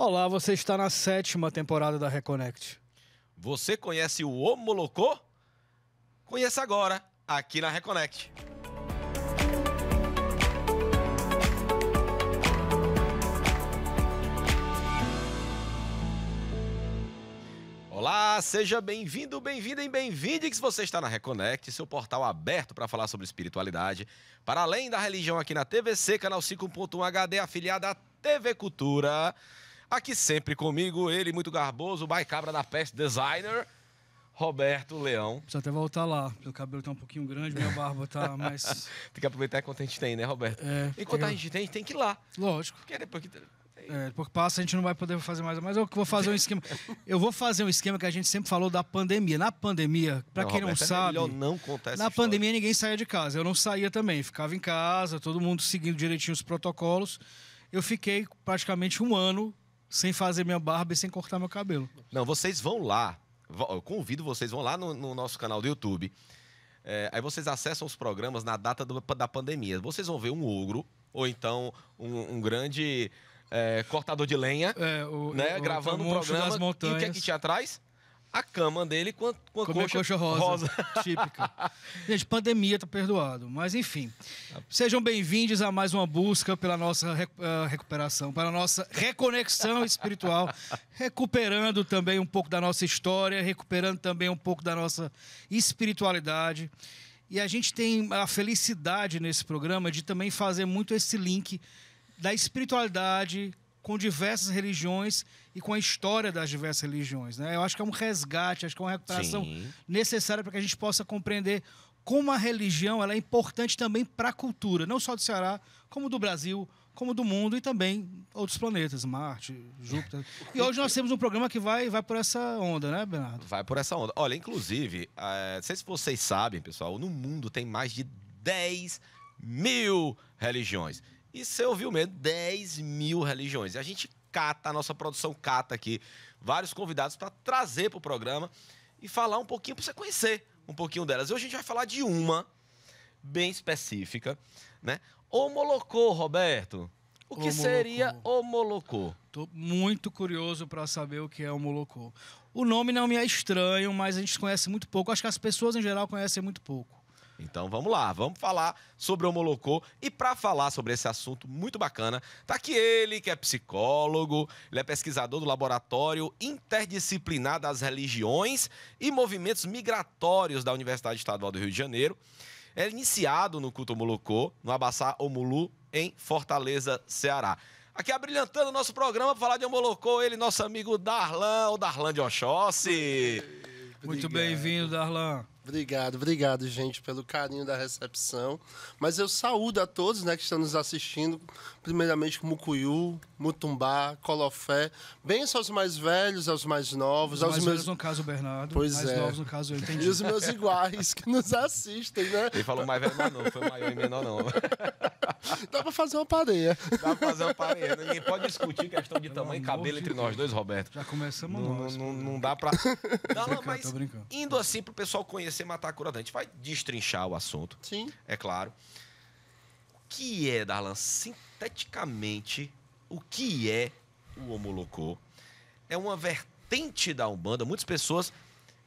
Olá, você está na sétima temporada da Reconnect. Você conhece o Homolocô? Conheça agora, aqui na Reconnect. Olá, seja bem-vindo, bem-vinda e bem-vinde que você está na Reconnect, seu portal aberto para falar sobre espiritualidade, para além da religião aqui na TVC, canal 5.1 HD, afiliada à TV Cultura. Aqui sempre comigo, ele muito garboso, o cabra da peste designer, Roberto Leão. Preciso até voltar lá, meu cabelo tá um pouquinho grande, minha barba tá mais... tem que aproveitar quanto a gente tem, né, Roberto? É, enquanto eu... a gente tem, a gente tem que ir lá. Lógico. Porque é depois que... É, depois que passa, a gente não vai poder fazer mais. Mas eu vou fazer um esquema. Eu vou fazer um esquema que a gente sempre falou da pandemia. Na pandemia, para quem Roberto, não é sabe. É não contar na pandemia, ninguém saía de casa. Eu não saía também. Ficava em casa, todo mundo seguindo direitinho os protocolos. Eu fiquei praticamente um ano sem fazer minha barba e sem cortar meu cabelo. Não, vocês vão lá. Eu convido vocês, vão lá no, no nosso canal do YouTube. É, aí vocês acessam os programas na data do, da pandemia. Vocês vão ver um ogro, ou então um, um grande é, cortador de lenha, é, o, né, o, gravando o um programa. E o que é que te atrás? a cama dele com a, com a coxa, coxa, rosa. rosa. Típica. Gente, pandemia tá perdoado. Mas enfim. Sejam bem-vindos a mais uma busca pela nossa rec uh, eh, recuperação, pela nossa reconexão espiritual. Recuperando também um pouco da nossa história, recuperando também um pouco da nossa espiritualidade. E a gente tem a felicidade nesse programa de também fazer muito esse link da espiritualidade com diversas religiões e com a história das diversas religiões. Né? Eu acho que é um resgate, acho que é uma recuperação Sim. necessária para que a gente possa compreender como a religião ela é importante também para a cultura, não só do Ceará, como do Brasil, como do mundo e também outros planetas, Marte, Júpiter. E hoje nós temos um programa que vai, vai por essa onda, né, Bernardo? Vai por essa onda. Olha, inclusive, eh, não sei se vocês sabem, pessoal, no mundo tem mais de 10 mil religiões. E você ouviu mesmo, 10 mil religiões. E a gente cata, a nossa produção cata aqui, vários convidados para trazer para o programa e falar um pouquinho, para você conhecer um pouquinho delas. Hoje a gente vai falar de uma bem específica, né? Homolocô, Roberto. O que homolocô. seria homolocô? Tô muito curioso para saber o que é homolocô. O nome não me é estranho, mas a gente conhece muito pouco. Acho que as pessoas em geral conhecem muito pouco. Então vamos lá, vamos falar sobre o Molocô. E para falar sobre esse assunto muito bacana, tá aqui ele, que é psicólogo, ele é pesquisador do Laboratório Interdisciplinar das Religiões e Movimentos Migratórios da Universidade Estadual do Rio de Janeiro. É iniciado no culto Molocô, no Abaçá Omulu, em Fortaleza, Ceará aqui abrilhantando o nosso programa para falar de Omolocô, ele, nosso amigo Darlan, o Darlan de Oxóssi. Muito bem-vindo, Darlan. Obrigado, obrigado, gente, pelo carinho da recepção. Mas eu saúdo a todos né, que estão nos assistindo, primeiramente Mucuyu, Mutumbá, Colofé, bem aos mais velhos, aos mais novos, os aos mais meus... velhos no caso Bernardo, pois mais é. novos no caso eu entendi. E os meus iguais que nos assistem, né? Ele falou mais velho, mas não, foi maior e menor não. Dá pra fazer uma pareia. Dá pra fazer uma pareia. Ninguém pode discutir questão de tamanho e cabelo entre nós dois, Roberto. Já começamos não, nós. Não, não, não dá pra... Não, mas indo assim pro pessoal conhecer você matar a cura A gente vai destrinchar o assunto. Sim. É claro. o Que é, Darlan, sinteticamente, o que é o homolocô? É uma vertente da Umbanda. Muitas pessoas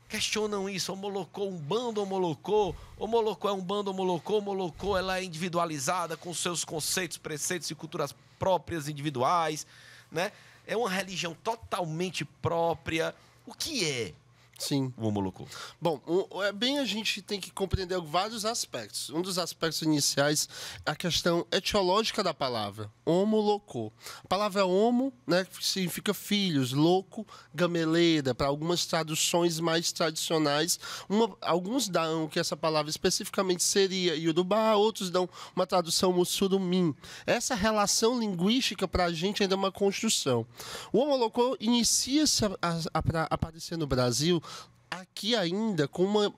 questionam isso. Homolocô, bando homolocô. Homolocô é um bando homolocô. Homolocô, ela é individualizada com seus conceitos, preceitos e culturas próprias, individuais, né? É uma religião totalmente própria. O que é Sim. O Homoloco. Bom, um, é bem a gente tem que compreender vários aspectos. Um dos aspectos iniciais é a questão etiológica da palavra. loco A palavra homo, né, significa filhos, louco, gameleira, para algumas traduções mais tradicionais. Uma, alguns dão que essa palavra especificamente seria iorubá outros dão uma tradução mussurumim. Essa relação linguística para a gente ainda é uma construção. O loco inicia-se a, a, a aparecer no Brasil aqui ainda com uma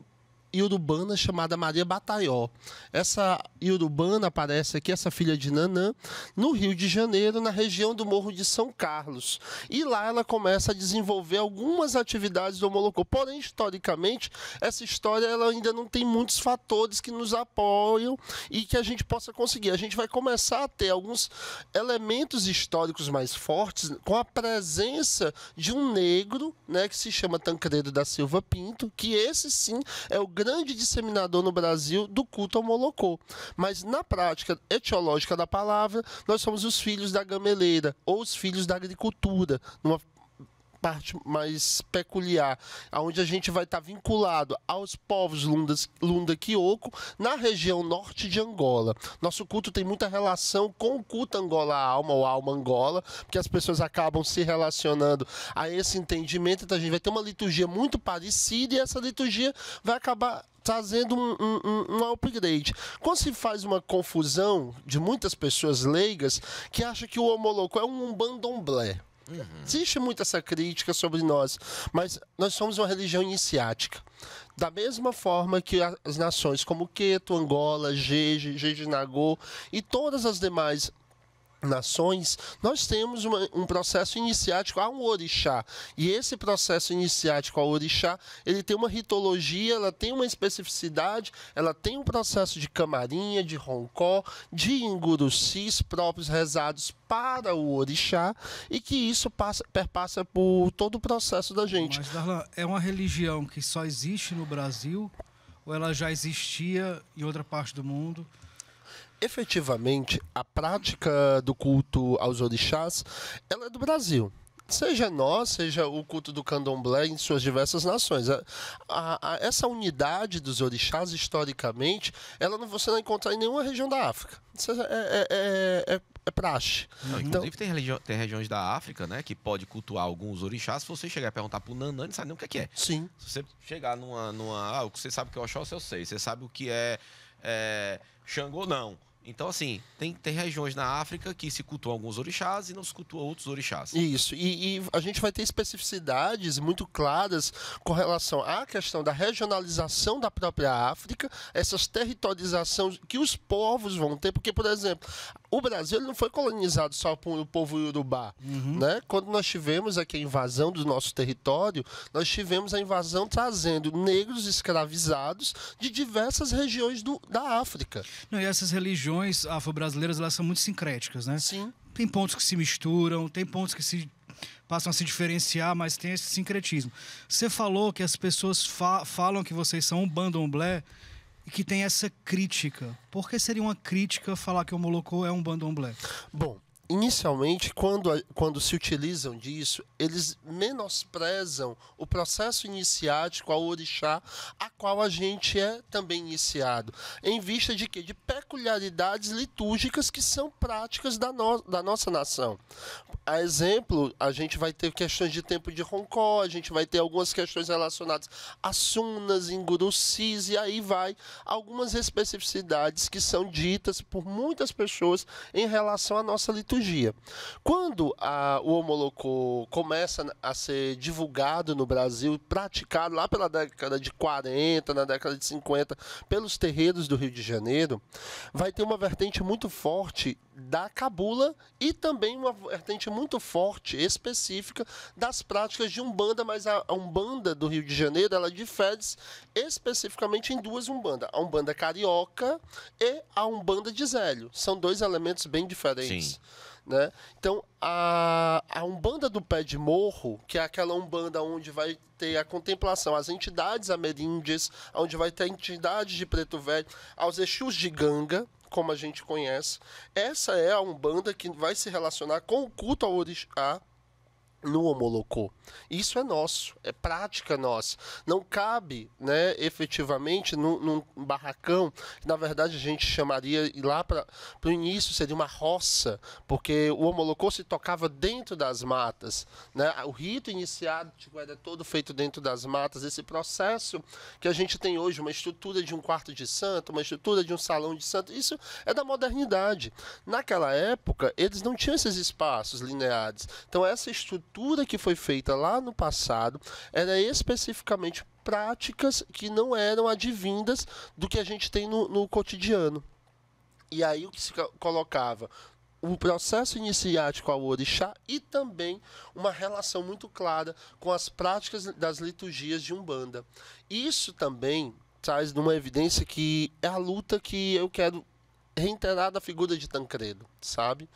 iorubana chamada Maria Bataió. Essa iorubana aparece aqui, essa filha de Nanã, no Rio de Janeiro, na região do Morro de São Carlos. E lá ela começa a desenvolver algumas atividades do Molocô. Porém, historicamente, essa história ela ainda não tem muitos fatores que nos apoiam e que a gente possa conseguir. A gente vai começar a ter alguns elementos históricos mais fortes com a presença de um negro, né, que se chama Tancredo da Silva Pinto, que esse sim é o grande grande disseminador no Brasil do culto ao Molocô. Mas na prática etiológica da palavra, nós somos os filhos da gameleira ou os filhos da agricultura, numa parte mais peculiar, onde a gente vai estar tá vinculado aos povos Lundas, Lunda Kioko, na região norte de Angola. Nosso culto tem muita relação com o culto Angola Alma ou Alma Angola, porque as pessoas acabam se relacionando a esse entendimento, então a gente vai ter uma liturgia muito parecida e essa liturgia vai acabar trazendo um, um, um, upgrade. Quando se faz uma confusão de muitas pessoas leigas que acham que o homoloco é um bandomblé. Uhum. Existe muito essa crítica sobre nós, mas nós somos uma religião iniciática. Da mesma forma que as nações como Queto, Angola, Jeje, Jeje Nagô e todas as demais nações, nós temos uma, um processo iniciático a um orixá. E esse processo iniciático ao orixá, ele tem uma ritologia, ela tem uma especificidade, ela tem um processo de camarinha, de roncó, de ingurucis próprios rezados para o orixá e que isso passa, perpassa por todo o processo da gente. Mas, Darlan, é uma religião que só existe no Brasil ou ela já existia em outra parte do mundo? efetivamente a prática do culto aos orixás, ela é do Brasil seja nós, seja o culto do candomblé em suas diversas nações. A, a, a, essa unidade dos orixás, historicamente, ela não você não encontra em nenhuma região da África. Isso é, é, é, é, é praxe. Não, então, inclusive, tem, religi- tem regiões da África né, que pode cultuar alguns orixás. Se você chegar e perguntar para o Nanã, não sabe nem o que é. Sim. Se você chegar numa. numa ah, você sabe o que é Oxóssi, eu sei. Você sabe o que é, é Xangô, não. Então, assim, tem, tem regiões na África que se cultuam alguns orixás e não se cultuam outros orixás. Isso, e, e, a gente vai ter especificidades muito claras com relação à questão da regionalização da própria África, essas territorializações que os povos vão ter, porque, por exemplo, o Brasil não foi colonizado só por o povo iorubá, uhum. né? Quando nós tivemos aqui a invasão do nosso território, nós tivemos a invasão trazendo negros escravizados de diversas regiões do, da África. Não, e essas religiões afro-brasileiras, elas são muito sincréticas, né? Sim. Tem pontos que se misturam, tem pontos que se passam a se diferenciar, mas tem esse sincretismo. Você falou que as pessoas fa falam que vocês são um bandomblé, e que tem essa crítica. Por que seria uma crítica falar que o Molocô é um bandomblé? Bom, inicialmente, quando, quando se utilizam disso, eles menosprezam o processo iniciático ao orixá, a qual a gente é também iniciado. Em vista de que? De peculiaridades litúrgicas que são práticas da, no, da nossa nação. A exemplo, a gente vai ter questões de tempo de Roncó, a gente vai ter algumas questões relacionadas a sunas, ingurucis, e aí vai algumas especificidades que são ditas por muitas pessoas em relação à nossa liturgia. Quando a, o homolocô começa a ser divulgado no Brasil, praticado lá pela década de 40, na década de 50, pelos terreiros do Rio de Janeiro, vai ter uma vertente muito forte da cabula e também uma vertente muito forte específica das práticas de umbanda, mas a, umbanda do Rio de Janeiro ela difere especificamente em duas umbanda, a umbanda carioca e a umbanda de Zélio. São dois elementos bem diferentes. Sim. Né? Então, a, a Umbanda do Pé de Morro, que é aquela Umbanda onde vai ter a contemplação, as entidades ameríndias, onde vai ter a entidade de Preto Velho, aos Exus de Ganga, como a gente conhece, essa é a Umbanda que vai se relacionar com o culto ao orixá, no homolocô. Isso é nosso, é prática nossa. Não cabe, né, efetivamente, num, num barracão, que na verdade a gente chamaria lá para o início seria uma roça, porque o homolocô se tocava dentro das matas. Né? O rito iniciático era todo feito dentro das matas. Esse processo que a gente tem hoje, uma estrutura de um quarto de santo, uma estrutura de um salão de santo, isso é da modernidade. Naquela época, eles não tinham esses espaços lineares. Então, essa estrutura que foi feita lá no passado era especificamente práticas que não eram advindas do que a gente tem no, no cotidiano. E aí o que se colocava? o processo iniciático ao orixá e também uma relação muito clara com as práticas das liturgias de Umbanda. Isso também traz uma evidência que é a luta que eu quero reiterar da figura de Tancredo, sabe?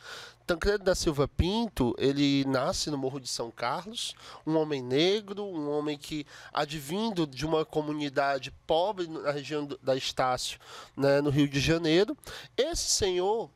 Tancredo da Silva Pinto, ele nasce no Morro de São Carlos, um homem negro, um homem que, advindo de uma comunidade pobre na região da Estácio, né, no Rio de Janeiro, esse senhor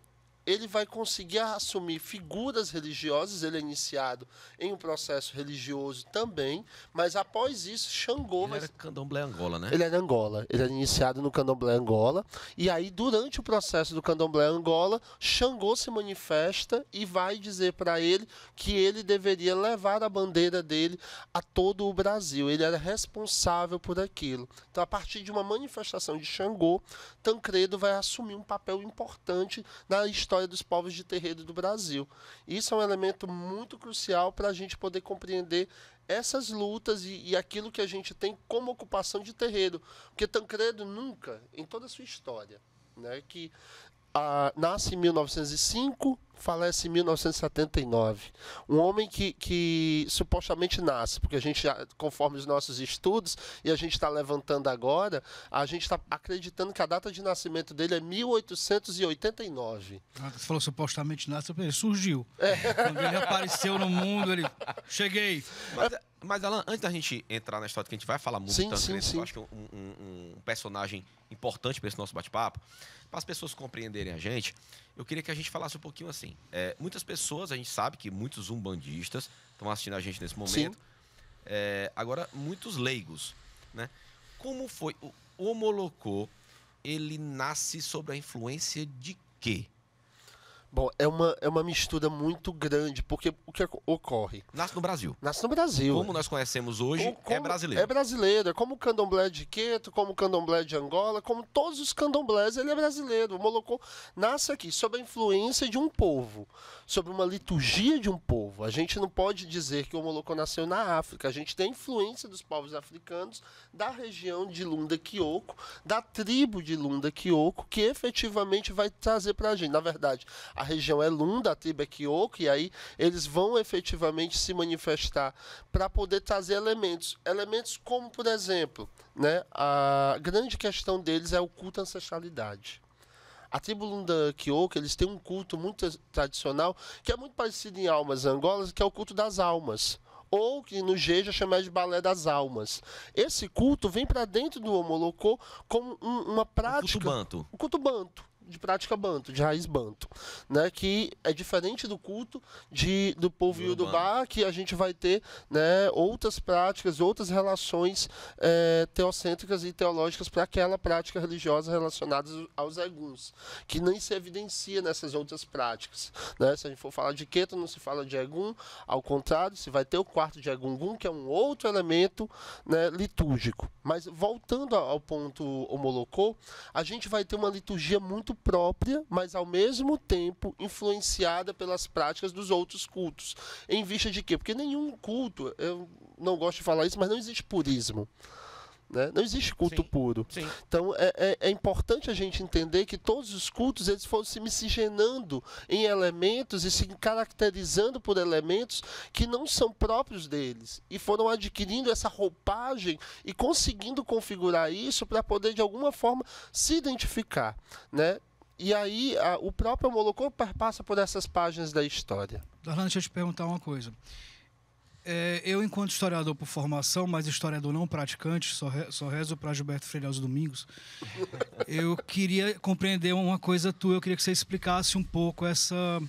ele vai conseguir assumir figuras religiosas, ele é iniciado em um processo religioso também, mas após isso, Xangô ele vai... era candomblé Angola, né? Ele era Angola, ele era iniciado no candomblé Angola, e aí durante o processo do candomblé Angola, Xangô se manifesta e vai dizer para ele que ele deveria levar a bandeira dele a todo o Brasil, ele era responsável por aquilo. Então, a partir de uma manifestação de Xangô, Tancredo vai assumir um papel importante na história história dos povos de terreiro do Brasil. Isso é um elemento muito crucial para a gente poder compreender essas lutas e, e, aquilo que a gente tem como ocupação de terreiro. Porque Tancredo nunca, em toda a sua história, né, que ah, nasce em 1905, falece em 1979. Um homem que, que supostamente nasce, porque a gente, conforme os nossos estudos, e a gente está levantando agora, a gente está acreditando que a data de nascimento dele é 1889. Ah, você falou supostamente nasce, ele surgiu. É. Quando ele apareceu no mundo, ele. Cheguei. Mas, mas, Alan, antes da gente entrar na história, que a gente vai falar muito sim, tanto, sim, né, sim. eu acho que um, um, um personagem importante para esse nosso bate-papo, para as pessoas compreenderem a gente, eu queria que a gente falasse um pouquinho assim. É, muitas pessoas, a gente sabe que muitos umbandistas estão assistindo a gente nesse momento. É, agora, muitos leigos, né? Como foi? O Homolocô, ele nasce sob a influência de quê? Bom, é uma, é uma mistura muito grande, porque o que ocorre? Nasce no Brasil. Nasce no Brasil. Como nós conhecemos hoje, como, como é brasileiro. É brasileiro, é como o candomblé de Queto, como o candomblé de Angola, como todos os candomblés, ele é brasileiro. O Molocô nasce aqui, sob a influência de um povo, sob uma liturgia de um povo. A gente não pode dizer que o Molocô nasceu na África, a gente tem influência dos povos africanos da região de Lunda-Quioco, da tribo de Lunda-Quioco, que efetivamente vai trazer para a gente, na verdade, a região é Lum, da tribo é Kyoku, e aí eles vão efetivamente se manifestar para poder trazer elementos. Elementos como, por exemplo, né, a grande questão deles é o culto à ancestralidade. A tribo Lunda Kyoka, eles têm um culto muito tradicional, que é muito parecido em Almas Angolas, que é o culto das almas. Ou que no Jeja chamado de balé das almas. Esse culto vem para dentro do Homolocô como um, uma prática. O culto banto. O culto banto de prática banto, de raiz banto, né? Que é diferente do culto de, do povo iudubá, que a gente vai ter né, outras práticas, outras relações é, teocêntricas e teológicas para aquela prática religiosa relacionada aos eguns, que nem se evidencia nessas outras práticas, né? Se a gente for falar de queto, não se fala de egum, ao contrário, se vai ter o quarto de egungun, que é um outro elemento né, litúrgico. Mas voltando ao ponto homolocô, a gente vai ter uma liturgia muito própria, mas ao mesmo tempo influenciada pelas práticas dos outros cultos. Em vista de quê? Porque nenhum culto, eu não gosto de falar isso, mas não existe purismo. Né? Não existe culto sim, puro. Sim. Então é, é, é, importante a gente entender que todos os cultos eles foram se miscigenando em elementos e se caracterizando por elementos que não são próprios deles e foram adquirindo essa roupagem e conseguindo configurar isso para poder de alguma forma se identificar, né? E aí a, o próprio Molocô passa por essas páginas da história. Darlan, deixa eu te perguntar uma coisa. É, eu, enquanto historiador por formação, mas historiador não praticante, só, re, só rezo para Gilberto Freire aos domingos, eu queria compreender uma coisa tua, eu queria que você explicasse um pouco essa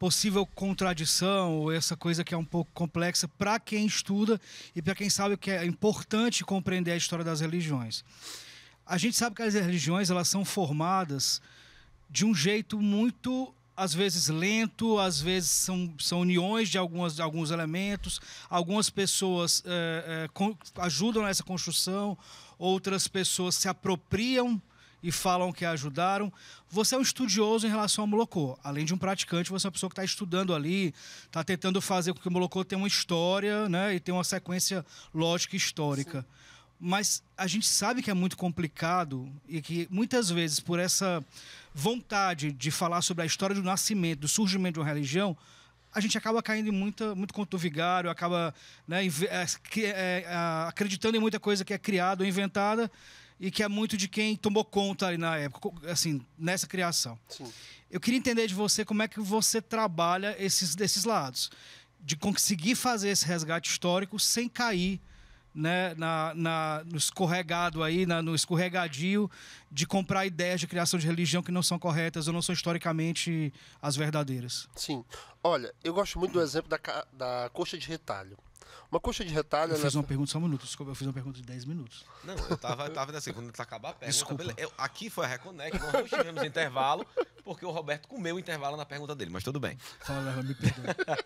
possível contradição ou essa coisa que é um pouco complexa para quem estuda e para quem sabe que é importante compreender a história das religiões. A gente sabe que as religiões elas são formadas de um jeito muito às vezes lento, às vezes são, são uniões de algumas, de alguns elementos, algumas pessoas é, é, com, ajudam nessa construção, outras pessoas se apropriam e falam que ajudaram. Você é um estudioso em relação ao Molocô. Além de um praticante, você é uma pessoa que está estudando ali, está tentando fazer com que o Molocô tenha uma história né, e tenha uma sequência lógica e histórica. Sim mas a gente sabe que é muito complicado e que muitas vezes por essa vontade de falar sobre a história do nascimento, do surgimento de uma religião, a gente acaba caindo em muita, muito conto vigário, acaba né, é, é, é, acreditando em muita coisa que é criada ou inventada e que é muito de quem tomou conta ali na época, assim, nessa criação. Sim. Eu queria entender de você como é que você trabalha esses desses lados, de conseguir fazer esse resgate histórico sem cair né, na, na, no escorregado aí, na, no escorregadio de comprar ideias de criação de religião que não são corretas ou não são historicamente as verdadeiras. Sim. Olha, eu gosto muito do exemplo da, da coxa de retalho. Uma coxa de retalho. Eu fiz ela... uma é pergunta só um minuto, desculpa, eu fiz uma pergunta de 10 minutos. Não, eu tava, tava nessa, quando tá acabar a pergunta. Desculpa. Eu, aqui foi a Reconec, nós não tivemos intervalo, porque o Roberto comeu o intervalo na pergunta dele, mas tudo bem. Fala, me perdoe.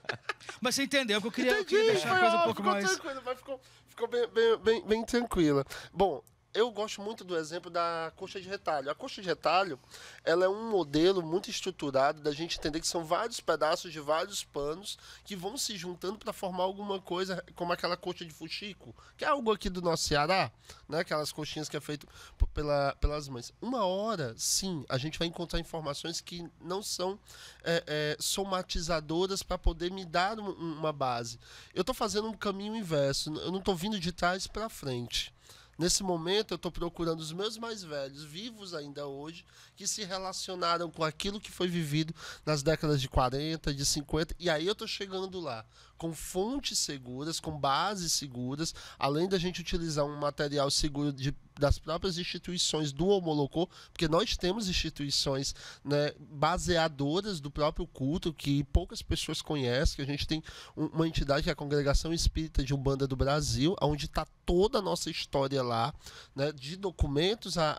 mas você entendeu que eu queria, Entendi, eu queria deixar a coisa ó, um pouco ficou mais. Tranquilo, mas ficou, ficou bem, bem, bem, bem tranquila. Bom, eu gosto muito do exemplo da coxa de retalho. A coxa de retalho, ela é um modelo muito estruturado da gente entender que são vários pedaços de vários panos que vão se juntando para formar alguma coisa, como aquela coxa de fuxico, que é algo aqui do nosso Ceará, né? Aquelas coxinhas que é feito pela, pelas mães. Uma hora, sim, a gente vai encontrar informações que não são é, é, somatizadoras para poder me dar um, uma base. Eu estou fazendo um caminho inverso. Eu não estou vindo de trás para frente. Nesse momento, eu estou procurando os meus mais velhos, vivos ainda hoje, que se relacionaram com aquilo que foi vivido nas décadas de 40, de 50, e aí eu estou chegando lá com fontes seguras, com bases seguras, além da gente utilizar um material seguro de, das próprias instituições do homolocô, porque nós temos instituições né, baseadoras do próprio culto que poucas pessoas conhecem, que a gente tem uma entidade que é a Congregação Espírita de Umbanda do Brasil, onde está toda a nossa história lá, né, de documentos a, a,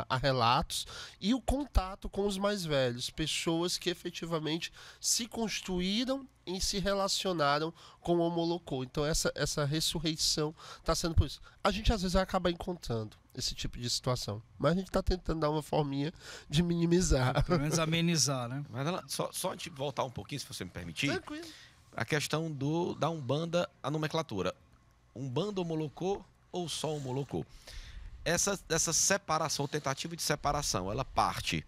a, a relatos, e o contato com os mais velhos, pessoas que efetivamente se construíram e se relacionaram com o Homolocô. Então essa, essa ressurreição está sendo por isso. A gente às vezes acaba encontrando esse tipo de situação, mas a gente está tentando dar uma forminha de minimizar. Pelo menos amenizar, né? Mas só, só de voltar um pouquinho, se você me permitir. Tranquilo. A questão do, da Umbanda, a nomenclatura. Umbanda Homolocô ou só Homolocô? Essa, essa separação, tentativa de separação, ela parte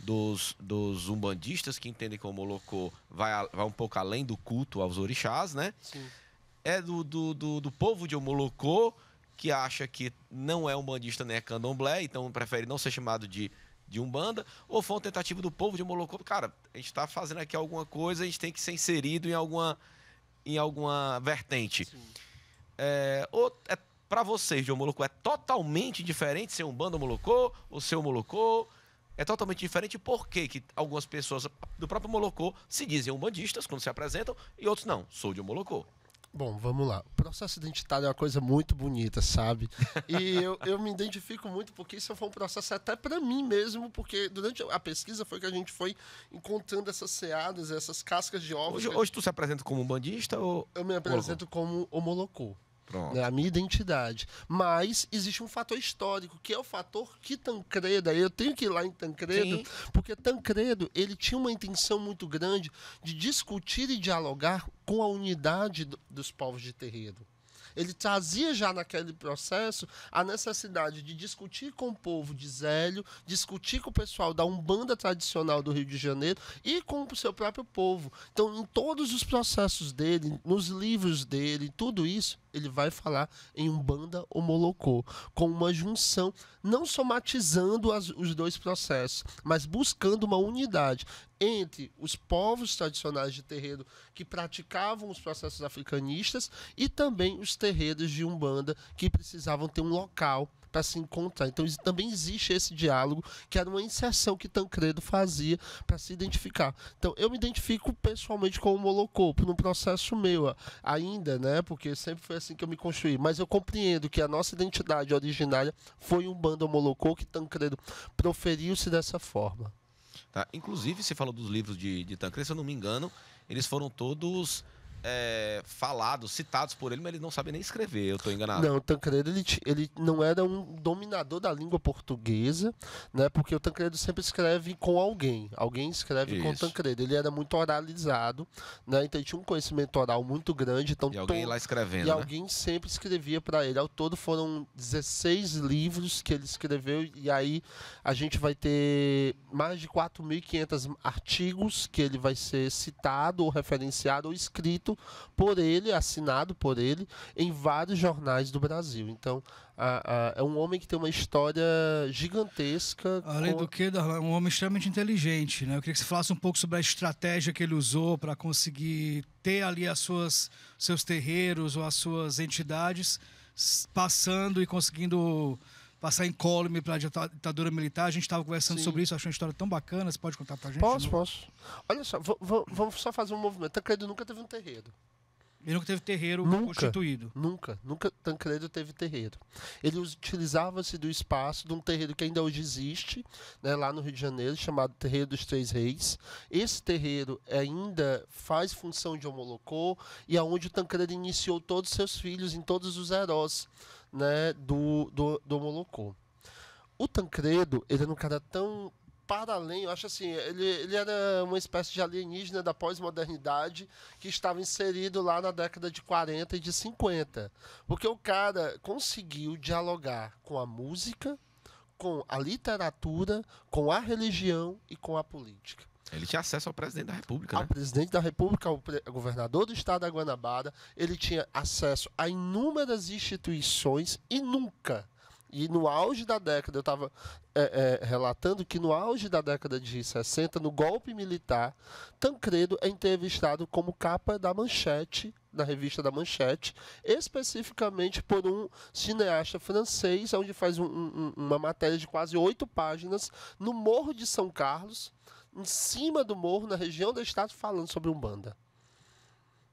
dos, dos umbandistas que entendem que o vai, vai um pouco além do culto aos orixás, né? Sim. É do, do, do, do povo de Omolocô que acha que não é umbandista nem é candomblé, então prefere não ser chamado de, de umbanda, ou foi uma tentativa do povo de Omolocô, cara, a gente está fazendo aqui alguma coisa, a gente tem que ser inserido em alguma, em alguma vertente. É, ou, é, para vocês de Omolocô, é totalmente diferente ser umbanda Omolocô ou ser Omolocô? é totalmente diferente porque que algumas pessoas do próprio Molocô se dizem umbandistas quando se apresentam e outros não, sou de um Molocô. Bom, vamos lá. O processo identitário é uma coisa muito bonita, sabe? E eu, eu me identifico muito porque isso foi um processo até para mim mesmo, porque durante a pesquisa foi que a gente foi encontrando essas seadas, essas cascas de ovos. Hoje, hoje tu se apresenta como um bandista ou. Eu me apresento Molocô. como molocô. Pronto. É a minha identidade. Mas existe um fator histórico, que é o fator que Tancredo, eu tenho que ir lá em Tancredo, Sim. porque Tancredo ele tinha uma intenção muito grande de discutir e dialogar com a unidade do, dos povos de terreiro ele trazia já naquele processo a necessidade de discutir com o povo de Zélio, discutir com o pessoal da Umbanda tradicional do Rio de Janeiro e com o seu próprio povo. Então, em todos os processos dele, nos livros dele, tudo isso, ele vai falar em Umbanda ou Molocô, com uma junção, não somatizando as, os dois processos, mas buscando uma unidade entre os povos tradicionais de terreiro que praticavam os processos africanistas e também os terreiros de Umbanda que precisavam ter um local para se encontrar. Então também existe esse diálogo, que era uma inserção que Tancredo fazia para se identificar. Então eu me identifico pessoalmente com o Molocô, por um processo meu ainda, né? Porque sempre foi assim que eu me construí. Mas eu compreendo que a nossa identidade originária foi um bando Molocô que Tancredo proferiu-se dessa forma. Tá. Inclusive, você falou dos livros de, de Tancredo, se eu não me engano, eles foram todos é, falados, citados por ele, mas ele não sabe nem escrever, eu estou enganado. Não, o Tancredo ele, ele não era um dominador da língua portuguesa, né? Porque o Tancredo sempre escreve com alguém. Alguém escreve Isso. com o Tancredo. Ele era muito oralizado, né? Então ele tinha um conhecimento oral muito grande. Então, e alguém lá escrevendo. E né? alguém sempre escrevia para ele. Ao todo foram 16 livros que ele escreveu, e aí a gente vai ter mais de 4.500 artigos que ele vai ser citado, ou referenciado, ou escrito escrito por ele, assinado por ele, em vários jornais do Brasil. Então, a, a, é um homem que tem uma história gigantesca. Além com... do que, Darlan, um homem extremamente inteligente. Né? Eu queria que você falasse um pouco sobre a estratégia que ele usou para conseguir ter ali as suas, seus terreiros ou as suas entidades passando e conseguindo passar em para a ditadura militar. A gente estava conversando Sim. sobre isso, achou uma história tão bacana. Você pode contar para a gente? Posso, não? posso. Olha só, vamos só fazer um movimento. Tancredo nunca teve um terreiro. Ele nunca teve terreiro nunca, constituído. Nunca, nunca Tancredo teve terreiro. Ele utilizava-se do espaço de um terreiro que ainda hoje existe, né, lá no Rio de Janeiro, chamado Terreiro dos Três Reis. Esse terreiro ainda faz função de homolocô e aonde onde o Tancredo iniciou todos os seus filhos em todos os heróis né, do, do, do Molocô. O Tancredo, ele era um cara tão para além, eu acho assim, ele, ele era uma espécie de alienígena da pós-modernidade que estava inserido lá na década de 40 e de 50. Porque o cara conseguiu dialogar com a música, com a literatura, com a religião e com a política. Ele tinha acesso ao presidente da República. Ao né? presidente da República, ao governador do estado da Guanabara, ele tinha acesso a inúmeras instituições e nunca. E no auge da década, eu estava é, é, relatando que no auge da década de 60, no golpe militar, Tancredo é entrevistado como capa da manchete, na revista da Manchete, especificamente por um cineasta francês, onde faz um, um, uma matéria de quase oito páginas no Morro de São Carlos, em cima do morro, na região da estátua, falando sobre Umbanda.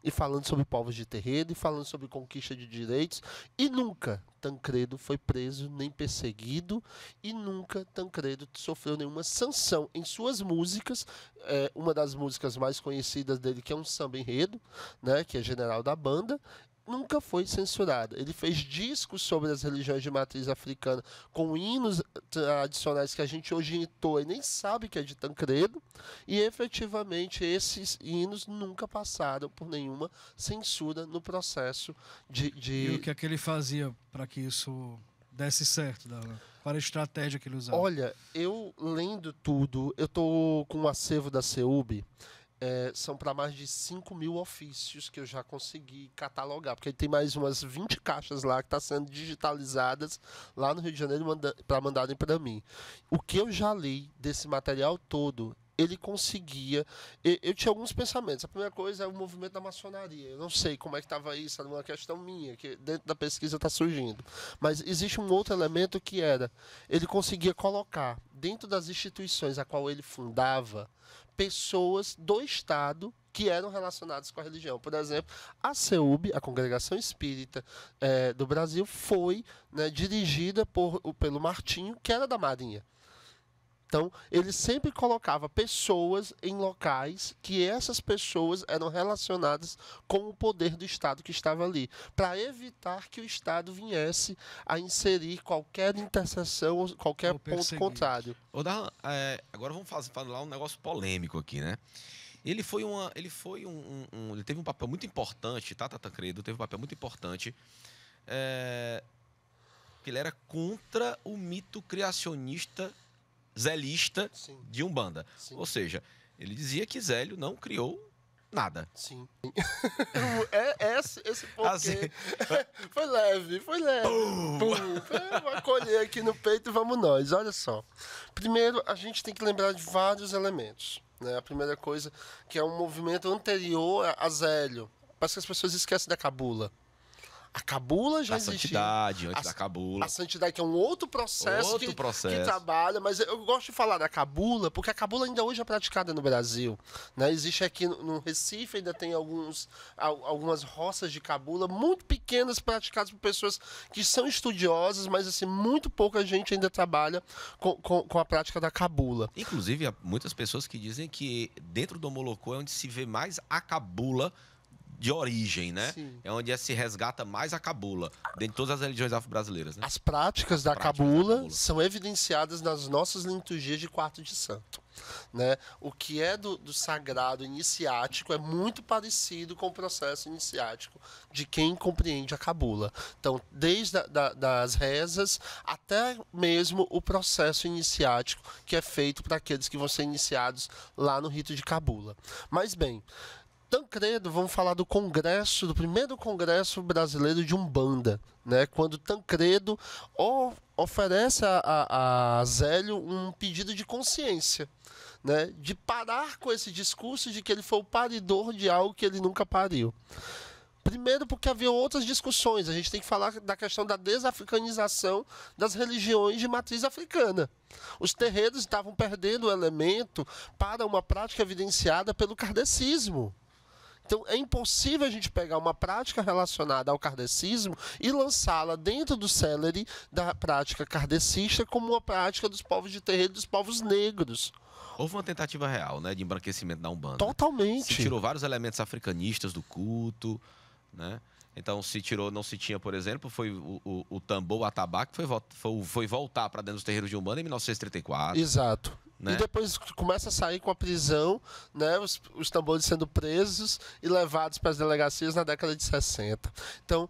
E falando sobre povos de terreiro, e falando sobre conquista de direitos. E nunca Tancredo foi preso nem perseguido, e nunca Tancredo sofreu nenhuma sanção em suas músicas. É, uma das músicas mais conhecidas dele, que é um samba enredo, né, que é general da banda, nunca foi censurado. Ele fez discos sobre as religiões de matriz africana com hinos tradicionais eh, que a gente hoje entoa e nem sabe que é de Tancredo, e efetivamente esses hinos nunca passaram por nenhuma censura no processo de. de... E o que é que ele fazia para que isso desse certo, Darlan? Qual a estratégia que ele usava? Olha, eu lendo tudo, eu tô com o um acervo da CEUB, é, são para mais de 5 mil ofícios que eu já consegui catalogar, porque tem mais umas 20 caixas lá que estão tá sendo digitalizadas lá no Rio de Janeiro manda, para mandarem para mim. O que eu já li desse material todo, ele conseguia. Eu, tinha alguns pensamentos. A primeira coisa é o movimento da maçonaria. Eu não sei como é que estava isso, era uma questão minha, que dentro da pesquisa está surgindo. Mas existe um outro elemento que era: ele conseguia colocar dentro das instituições a qual ele fundava pessoas do Estado que eram relacionadas com a religião. Por exemplo, a CEUB, a Congregação Espírita é, do Brasil, foi né, dirigida por, pelo Martinho, que era da Marinha. Então, ele sempre colocava pessoas em locais que essas pessoas eram relacionadas com o poder do Estado que estava ali, para evitar que o Estado viesse a inserir qualquer interseção ou qualquer ponto contrário. Dar, é, agora vamos fazer, falar um negócio polêmico aqui, né? Ele foi uma, ele foi um, um, um ele teve um papel muito importante, Tata tá, Tancredo tá, tá, teve um papel muito importante. É, ele era contra o mito criacionista zelista Sim. de Umbanda. Sim. Ou seja, ele dizia que Zélio não criou nada. Sim. É, é, esse, esse porquê. Assim. Foi leve, foi leve. Pum. aqui no peito vamos nós. Olha só. Primeiro, a gente tem que lembrar de vários elementos. Né? A primeira coisa, que é um movimento anterior a Zélio. Parece que as pessoas esquecem da cabula. A cabula já a existia. Santidade, antes a, da cabula. A santidade, que é um outro processo, outro que, processo que trabalha, mas eu gosto de falar da cabula, porque a cabula ainda hoje é praticada no Brasil. Né? Existe aqui no, no Recife, ainda tem alguns, algumas roças de cabula muito pequenas, praticadas por pessoas que são estudiosas, mas assim, muito pouca gente ainda trabalha com, com, com a prática da cabula. Inclusive, há muitas pessoas que dizem que dentro do Molocô é onde se vê mais a cabula de origem, né? Sim. É onde é se resgata mais a cabula, dentre de todas as religiões afro-brasileiras. Né? As práticas, da, práticas cabula da cabula são evidenciadas nas nossas liturgias de quarto de santo. Né? O que é do, do, sagrado iniciático é muito parecido com o processo iniciático de quem compreende a cabula. Então, desde a, da, das rezas até mesmo o processo iniciático que é feito para aqueles que vão ser iniciados lá no rito de cabula. Mas bem, Tancredo, então, vamos falar do congresso, do primeiro congresso brasileiro de Umbanda, né? Quando Tancredo oferece a, a, a Zélio um pedido de consciência, né? De parar com esse discurso de que ele foi o paridor de algo que ele nunca pariu. Primeiro, porque havia outras discussões. A gente tem que falar da questão da desafricanização das religiões de matriz africana. Os terreiros estavam perdendo o elemento para uma prática evidenciada pelo kardecismo. Então é impossível a gente pegar uma prática relacionada ao kardecismo e lançá-la dentro do celery da prática kardecista como uma prática dos povos de terreiro, dos povos negros. Houve uma tentativa real, né, de embranquecimento da Umbanda. Totalmente. Se tirou vários elementos africanistas do culto, né? Então, se tirou, não se tinha, por exemplo, foi o, o, o tambor, o atabaque, foi, foi, foi voltar para dentro dos terreiros de Umbanda em 1934. Exato. Né? E depois começa a sair com a prisão, né, os, os tambores sendo presos e levados para as delegacias na década de 60. Então,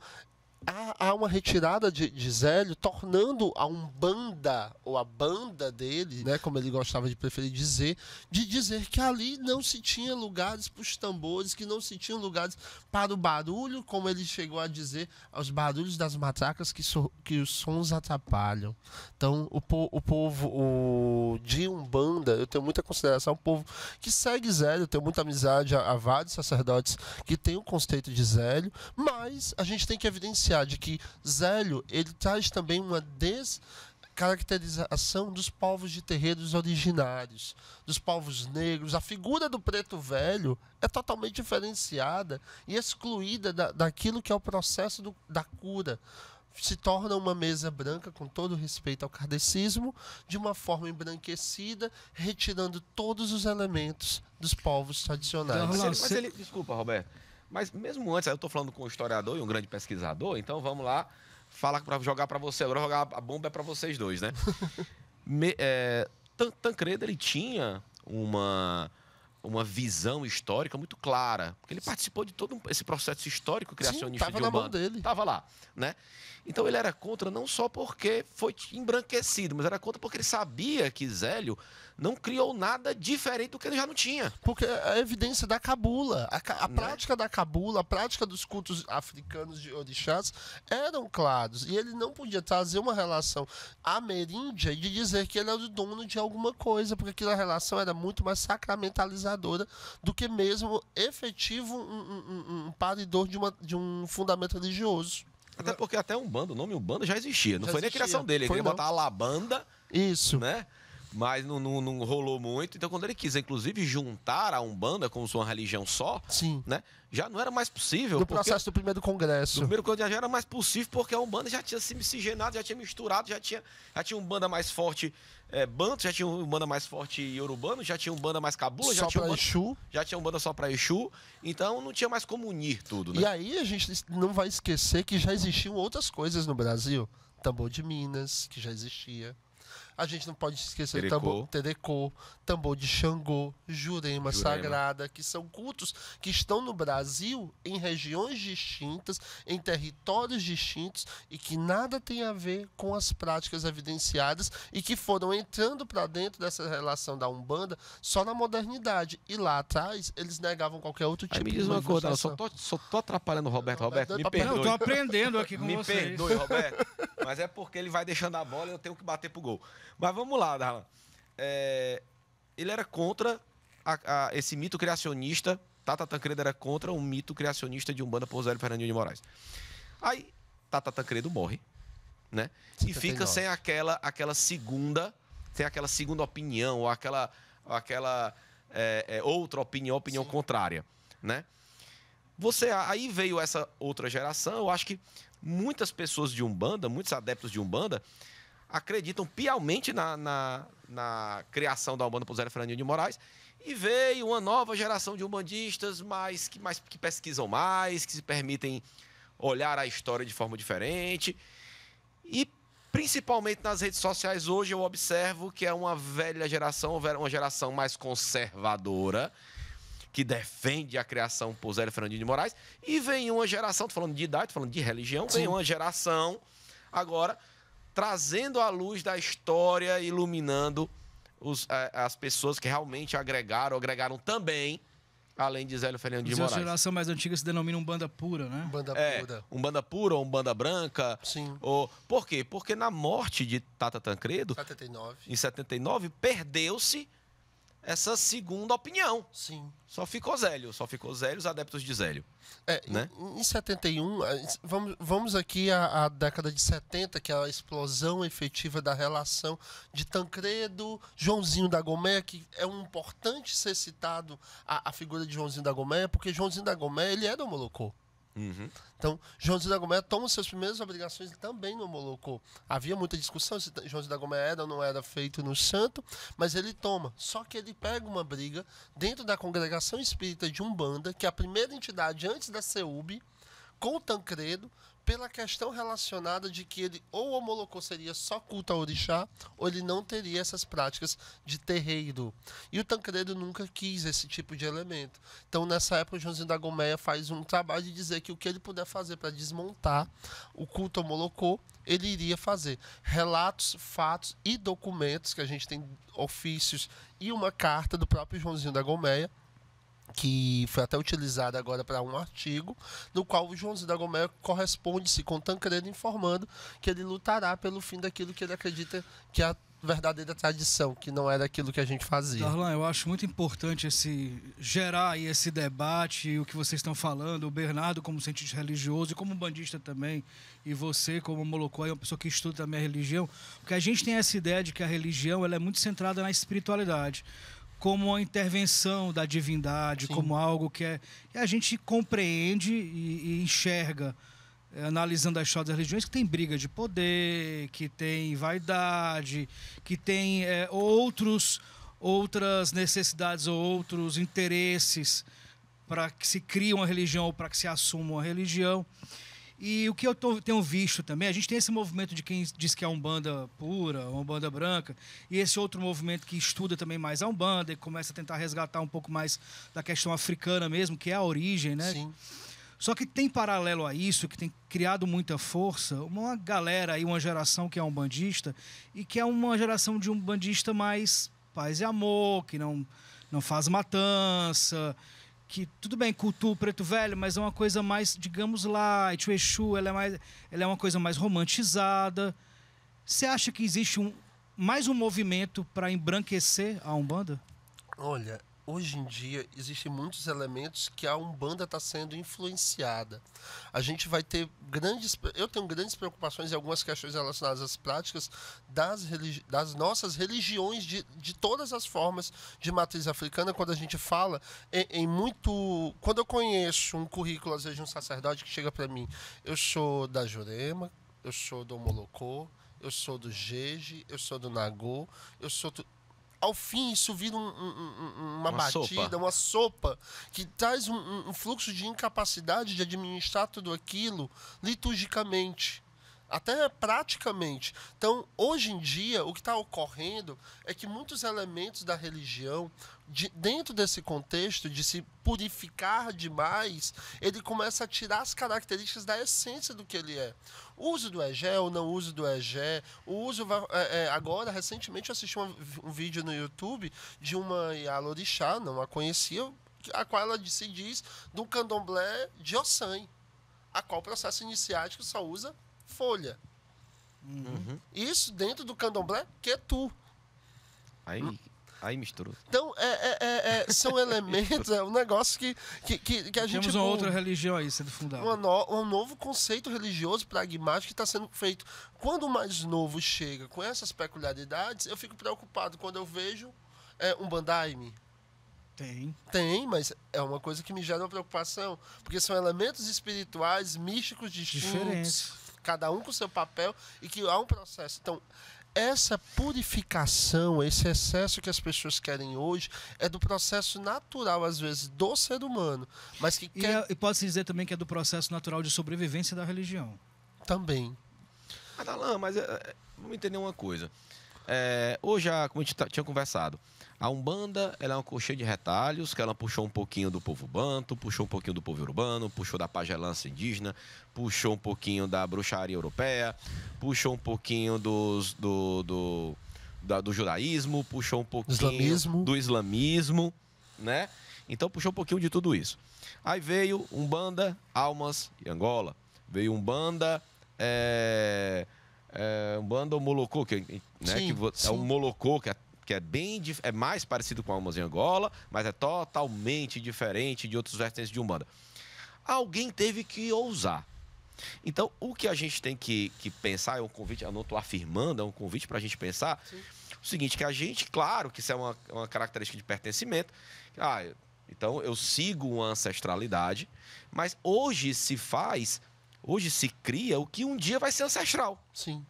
há, há uma retirada de, de Zélio, tornando a Umbanda, ou a banda dele, né, como ele gostava de preferir dizer, de dizer que ali não se tinha lugares para os tambores, que não se tinha lugares para o barulho, como ele chegou a dizer, aos barulhos das matracas que, so, que os sons atrapalham. Então, o, po, o povo o, de Umbanda, eu tenho muita consideração, o é povo que segue Zélio, tenho muita amizade a, a vários sacerdotes que têm o conceito de Zélio, mas a gente tem que evidenciar de que Zélio ele traz também uma descaracterização caracterização dos povos de terreiros originários, dos povos negros. A figura do preto velho é totalmente diferenciada e excluída da, daquilo que é o processo do, da cura. Se torna uma mesa branca, com todo respeito ao kardecismo, de uma forma embranquecida, retirando todos os elementos dos povos tradicionais. mas, ele, mas ele, desculpa, Roberto. Mas mesmo antes, eu estou falando com um historiador e um grande pesquisador, então vamos lá falar para jogar para você agora, jogar a bomba é para vocês dois, né? Me, é, Tancredo ele tinha uma uma visão histórica muito clara, porque ele participou de todo esse processo histórico criacionista Sim, tava de Estava Tava na mão dele. Tava lá, né? Então ele era contra não só porque foi embranquecido, mas era contra porque ele sabia que Zélio não criou nada diferente do que ele já não tinha. Porque a evidência da cabula, a, a né? prática da cabula, a prática dos cultos africanos de orixás eram claros. E ele não podia trazer uma relação ameríndia e dizer que ele era o dono de alguma coisa, porque aquela relação era muito mais sacramentalizadora do que mesmo efetivo um, um, um paridor de, uma, de um fundamento religioso. Até porque até Umbanda, o nome Umbanda já existia. Não já foi existia. nem a criação dele. Ele foi queria não. botar Alabanda. Isso. Né? mas não, não, não, rolou muito. Então, quando ele quis, inclusive, juntar a Umbanda como sua religião só, Sim. né? Já não era mais possível. No processo do primeiro congresso. No primeiro congresso já era mais possível, porque a Umbanda já tinha se miscigenado, já tinha misturado, já tinha, já tinha banda mais forte é, Banto, já tinha um banda mais forte Yorubano, já tinha um banda mais Cabula, já tinha um Exu. Já tinha banda só pra Exu. Então, não tinha mais como unir tudo, né? E aí, a gente não vai esquecer que já existiam outras coisas no Brasil. Tambor de Minas, que já existia a gente não pode esquecer Terecô. tambor Terecô, tambor de Xangô, Jurema, Jurema, Sagrada, que são cultos que estão no Brasil em regiões distintas, em territórios distintos e que nada tem a ver com as práticas evidenciadas e que foram entrando para dentro dessa relação da Umbanda só na modernidade. E lá atrás, eles negavam qualquer outro tipo Aí, me tipo diz de uma coisa, só tô, só tô atrapalhando o Roberto. Roberto, Roberto me perdoe. Eu tô aprendendo aqui com me vocês. Me perdoe, Roberto. Mas é porque ele vai deixando a bola e eu tenho que bater pro gol. Mas vamos lá, Darlan. É, ele era contra a, a, esse mito criacionista. Tata Tancredo era contra um mito criacionista de Umbanda Pousário Fernandinho de Moraes. Aí, Tata Tancredo morre, né? E 79. fica sem aquela, aquela segunda, sem aquela segunda opinião, ou aquela, ou aquela é, é, outra opinião, opinião Sim. contrária, né? Você, aí veio essa outra geração, eu acho que muitas pessoas de Umbanda, muitos adeptos de Umbanda, acreditam pialmente na, na, na criação da Umbanda por Zé Fernandinho de Moraes. E veio uma nova geração de umbandistas mais, que, mais, que pesquisam mais, que se permitem olhar a história de forma diferente. E principalmente nas redes sociais hoje eu observo que é uma velha geração, uma geração mais conservadora, que defende a criação por Zé Fernandinho de Moraes, e vem uma geração, tô falando de idade, tô falando de religião, Sim. vem uma geração agora trazendo a luz da história, iluminando os, eh, as pessoas que realmente agregaram, agregaram também além de Zélio Fernando de é Moraes. A geração mais antiga se denomina um banda pura, né? Banda é, pura. Um banda pura ou um banda branca. Sim. Ou... Por quê? Porque na morte de Tata Tancredo, 79. em 79, perdeu-se essa segunda opinião. Sim. Só ficou Zélio, só ficou Zélio, os adeptos de Zélio. É, né? em, em 71, vamos, vamos aqui à, à, década de 70, que é a explosão efetiva da relação de Tancredo, Joãozinho da Goméia, que é um importante ser citado a, a figura de Joãozinho da Goméia, porque Joãozinho da Goméia, ele era Molocô Uhum. Então, João José da Gomé toma suas primeiras obrigações também no Molocô. Havia muita discussão se João José da Gomé era ou não era feito no santo, mas ele toma. Só que ele pega uma briga dentro da congregação espírita de Umbanda, que é a primeira entidade antes da CEUB, com o Tancredo, pela questão relacionada de que ele ou o molocô seria só culto ao orixá, ou ele não teria essas práticas de terreiro. E o Tancredo nunca quis esse tipo de elemento. Então, nessa época, o Joãozinho da Gomeia faz um trabalho de dizer que o que ele puder fazer para desmontar o culto homolocô, ele iria fazer. Relatos, fatos e documentos, que a gente tem ofícios e uma carta do próprio Joãozinho da Gomeia, que foi até utilizada agora para um artigo, no qual o Joãozinho da Gomera corresponde-se com Tancredo informando que ele lutará pelo fim daquilo que ele acredita que é a verdadeira tradição, que não era aquilo que a gente fazia. Darlan, eu acho muito importante esse gerar aí esse debate, o que vocês estão falando, o Bernardo como cientista religioso e como bandista também, e você como molocó, é uma pessoa que estuda também a religião, porque a gente tem essa ideia de que a religião ela é muito centrada na espiritualidade como a intervenção da divindade, Sim. como algo que é, a gente compreende e, e enxerga é, analisando as histórias das religiões, que tem briga de poder, que tem vaidade, que tem é, outros, outras necessidades ou outros interesses para que se crie uma religião ou para que se assuma uma religião. E o que eu tô, tenho visto também, a gente tem esse movimento de quem diz que é Umbanda pura, Umbanda branca, e esse outro movimento que estuda também mais a Umbanda e começa a tentar resgatar um pouco mais da questão africana mesmo, que é a origem, né? Sim. Só que tem paralelo a isso, que tem criado muita força, uma galera aí, uma geração que é umbandista e que é uma geração de umbandista mais paz e amor, que não, não faz matança, que tudo bem, cultua preto velho, mas é uma coisa mais, digamos lá, Itu Exu, ela é, mais, ela é uma coisa mais romantizada. Você acha que existe um, mais um movimento para embranquecer a Umbanda? Olha, hoje em dia existem muitos elementos que a Umbanda está sendo influenciada. A gente vai ter grandes. Eu tenho grandes preocupações em algumas questões relacionadas às práticas das, religi das nossas religiões de, de todas as formas de matriz africana, quando a gente fala em, em muito. Quando eu conheço um currículo, às vezes, de um sacerdote que chega para mim, eu sou da Jurema, eu sou do Molocô, eu sou do Jeje, eu sou do Nagô, eu sou ao fim isso vira um, um, uma, uma, batida, sopa. uma sopa, que traz um, um fluxo de incapacidade de administrar tudo aquilo liturgicamente até praticamente. Então, hoje em dia, o que está ocorrendo é que muitos elementos da religião, de, dentro desse contexto de se purificar demais, ele começa a tirar as características da essência do que ele é. O uso do EG ou não uso do EG, o uso. É, é, agora, recentemente, eu assisti um, um vídeo no YouTube de uma Yalorixá, não a conhecia, a qual ela se diz do candomblé de Ossan a qual o processo iniciático só usa folha. Uhum. Isso dentro do candomblé, que é tu. Aí, aí misturou. Então, é, é, é, é são elementos, é um negócio que, que, que, que a Temos gente. Temos uma outra religião aí sendo fundada. No, um novo conceito religioso pragmático que está sendo feito. Quando o mais novo chega com essas peculiaridades, eu fico preocupado quando eu vejo é, um bandaime. Tem. Tem, mas é uma coisa que me gera uma preocupação. Porque são elementos espirituais, místicos, distintos. Diferentes cada um com seu papel e que há um processo. Então, essa purificação, esse excesso que as pessoas querem hoje, é do processo natural, às vezes, do ser humano. Mas que quer... e, é, e pode-se dizer também que é do processo natural de sobrevivência da religião. Também. Mas, Alain, mas eh, eh, vamos entender uma coisa. É, hoje, ah, como a gente tá, tinha conversado, a Umbanda ela é uma coxinha de retalhos, que ela puxou um pouquinho do povo banto, puxou um pouquinho do povo urbano, puxou da pagelança indígena, puxou um pouquinho da bruxaria europeia, puxou um pouquinho dos, do, do, do judaísmo, puxou um pouquinho islamismo. do islamismo, né? Então puxou um pouquinho de tudo isso. Aí veio Umbanda, Almas e Angola. Veio Umbanda, é, é, Umbanda Molocô, que, né, que é o Molocô, que é que é bem é mais parecido com a Umbas Angola, mas é totalmente diferente de outros vertentes de Umbanda. Alguém teve que ousar. Então, o que a gente tem que, que pensar é um convite, eu não estou afirmando, é um convite para a gente pensar Sim. o seguinte: que a gente, claro que isso é uma, uma característica de pertencimento. Ah, então, eu sigo uma ancestralidade, mas hoje se faz, hoje se cria o que um dia vai ser ancestral. Sim.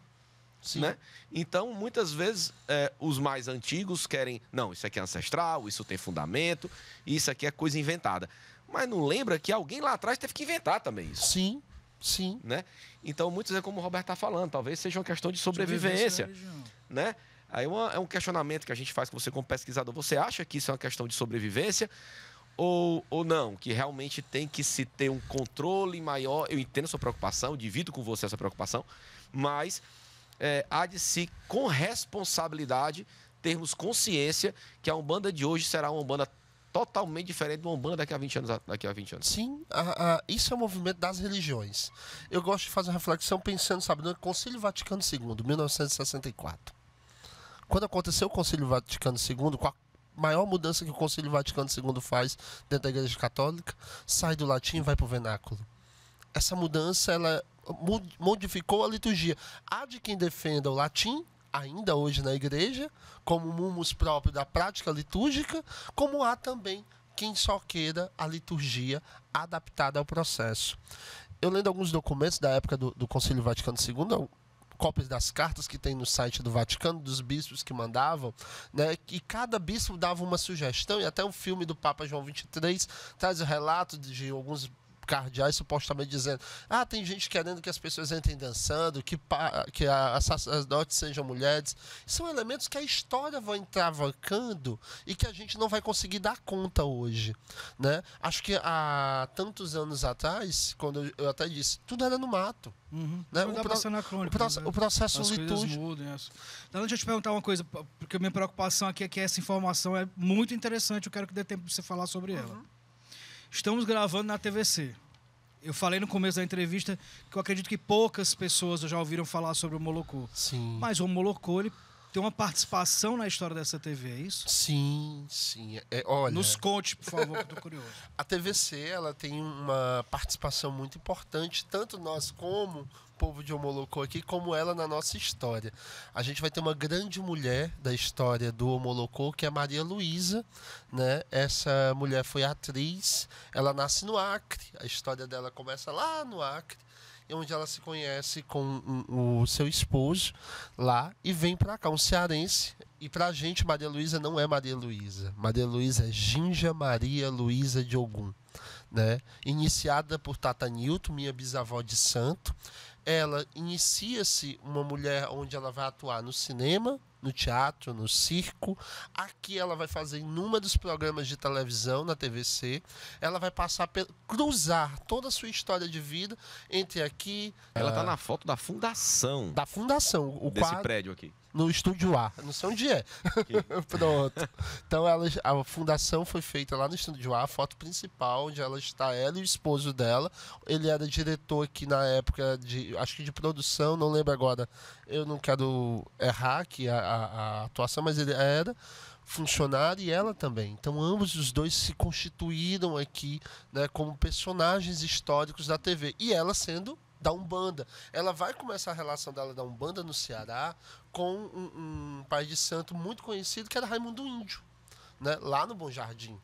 Sim. Né? Então, muitas vezes, é, os mais antigos querem, não, isso aqui é ancestral, isso tem fundamento, isso aqui é coisa inventada. Mas não lembra que alguém lá atrás teve que inventar também isso. Sim, sim. Né? Então, muitos é como o Roberto está falando, talvez seja uma questão de sobrevivência. né? Aí uma, é um questionamento que a gente faz com você como pesquisador. Você acha que isso é uma questão de sobrevivência? ou, ou não, que realmente tem que se ter um controle maior. Eu entendo sua preocupação, divido com você essa preocupação, mas é, há de se, com responsabilidade, termos consciência que a Umbanda de hoje será uma Umbanda totalmente diferente de uma Umbanda daqui a 20 anos. Daqui a 20 anos. Sim, a, a, isso é um movimento das religiões. Eu gosto de fazer uma reflexão pensando, sabe, no Concílio Vaticano II, 1964. Quando aconteceu o Concílio Vaticano II, com a maior mudança que o Concílio Vaticano II faz dentro da Igreja Católica, sai do latim e vai para o vernáculo. Essa mudança, ela modificou a liturgia. Há de quem defenda o latim, ainda hoje na igreja, como mumus próprio da prática litúrgica, como há também quem só queira a liturgia adaptada ao processo. Eu lendo alguns documentos da época do, do Concílio Vaticano II, é cópias das cartas que tem no site do Vaticano, dos bispos que mandavam, né? E cada bispo dava uma sugestão, e até o filme do Papa João XXIII traz o relato de alguns cardeais supostamente dizendo: ah, tem gente querendo que as pessoas entrem dançando, que, que as sacerdotes sejam mulheres. São elementos que a história vai entravacando e que a gente não vai conseguir dar conta hoje. Né? Acho que há tantos anos atrás, quando eu, até disse, tudo era no mato. Uhum. Né? O, pro... crônica, o, né? o, processo as litúrgico. É então, deixa eu te perguntar uma coisa, porque minha preocupação aqui é que essa informação é muito interessante, eu quero que dê tempo para você falar sobre uhum. ela. Estamos gravando na TVC. Eu falei no começo da entrevista que eu acredito que poucas pessoas já ouviram falar sobre o Molocô. Sim. Mas o Molocô, ele tem uma participação na história dessa TV, é isso? Sim, sim. É, olha... Nos conte, por favor, que eu tô curioso. a TVC ela tem uma participação muito importante, tanto nós como povo de Homolocô aqui, como ela na nossa história. A gente vai ter uma grande mulher da história do Homolocô, que é Maria Luísa, né? Essa mulher foi atriz, ela nasce no Acre, a história dela começa lá no Acre, é onde ela se conhece com o seu esposo lá e vem para cá, um cearense. E para a gente, Maria Luísa não é Maria Luísa. Maria Luísa é Ginja Maria Luísa de Ogum. Né? Iniciada por Tata Nilton, minha bisavó de santo. Ela inicia-se uma mulher onde ela vai atuar no cinema, no teatro, no circo. Aqui ela vai fazer em dos programas de televisão na TVC. Ela vai passar pelo, cruzar toda a sua história de vida entre aqui. Ela está eh, na foto da fundação. Da fundação, o desse quadro, prédio aqui no estúdio A. Não sei onde é. Pronto. Então a fundação foi feita lá no estúdio A, a foto principal, onde ela está, ela e o esposo dela. Ele era diretor aqui na época de. acho que de produção, não lembro agora. Eu não quero errar aqui a, a, a atuação, mas ele era funcionário e ela também. Então ambos os dois se constituíram aqui né, como personagens históricos da TV. E ela sendo da Umbanda. Ela vai começar a relação dela da Umbanda no Ceará com um, um pai de santo muito conhecido que era Raimundo Índio, né? lá no Bom Jardim.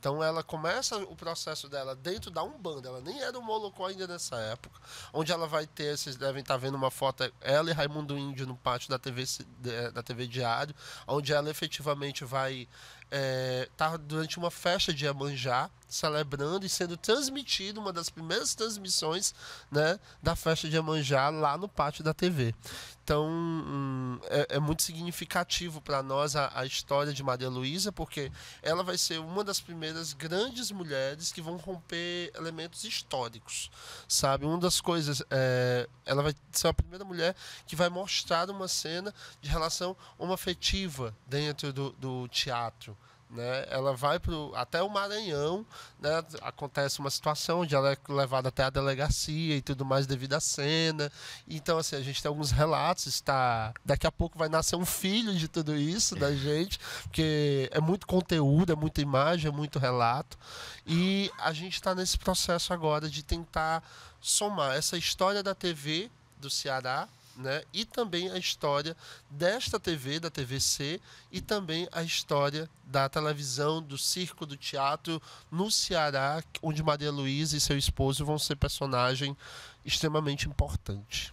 Então ela começa o processo dela dentro da Umbanda, ela nem era um molocó ainda nessa época, onde ela vai ter, vocês devem estar tá vendo uma foto, ela e Raimundo Índio no pátio da TV, eh, da TV Diário, onde ela efetivamente vai estava é, tá durante uma festa de Iemanjá, celebrando e sendo transmitido uma das primeiras transmissões né, da festa de Iemanjá lá no pátio da TV. Então hum, é, é, muito significativo para nós a, a, história de Maria Luísa, porque ela vai ser uma das primeiras grandes mulheres que vão romper elementos históricos, sabe? Uma das coisas, é, ela vai ser a primeira mulher que vai mostrar uma cena de relação homoafetiva dentro do, do teatro. Né? Ela vai pro, até o Maranhão, né? acontece uma situação onde ela é levada até a delegacia e tudo mais devido à cena. Então, assim, a gente tem alguns relatos, está daqui a pouco vai nascer um filho de tudo isso da gente, porque é muito conteúdo, é muita imagem, é muito relato. E a gente está nesse processo agora de tentar somar essa história da TV do Ceará né? E também a história desta TV, da TVC, e também a história da televisão, do circo, do teatro no Ceará, onde Maria Luísa e seu esposo vão ser personagem extremamente importante.